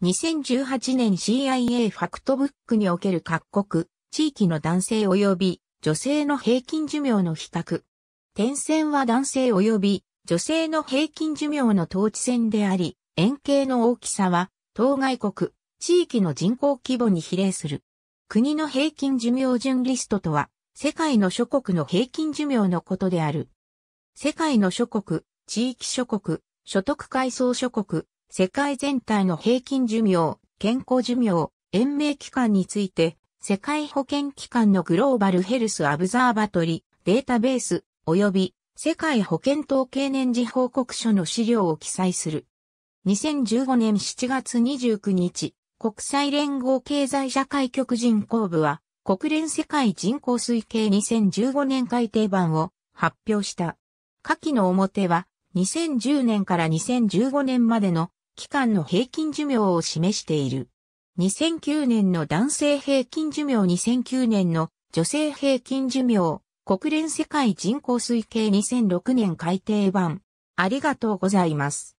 2018年 CIA ファクトブックにおける各国、地域の男性及び女性の平均寿命の比較。点線は男性及び女性の平均寿命の統治線であり、円形の大きさは、当該国、地域の人口規模に比例する。国の平均寿命順リストとは、世界の諸国の平均寿命のことである。世界の諸国、地域諸国、所得階層諸国、世界全体の平均寿命、健康寿命、延命期間について、世界保健機関のグローバルヘルスアブザーバトリ、データベース、及び世界保健統計年次報告書の資料を記載する。2015年7月29日、国際連合経済社会局人口部は、国連世界人口推計2015年改定版を発表した。下記の表は、2010年から2015年までの期間の平均寿命を示している。2009年の男性平均寿命2009年の女性平均寿命、国連世界人口推計2006年改定版。ありがとうございます。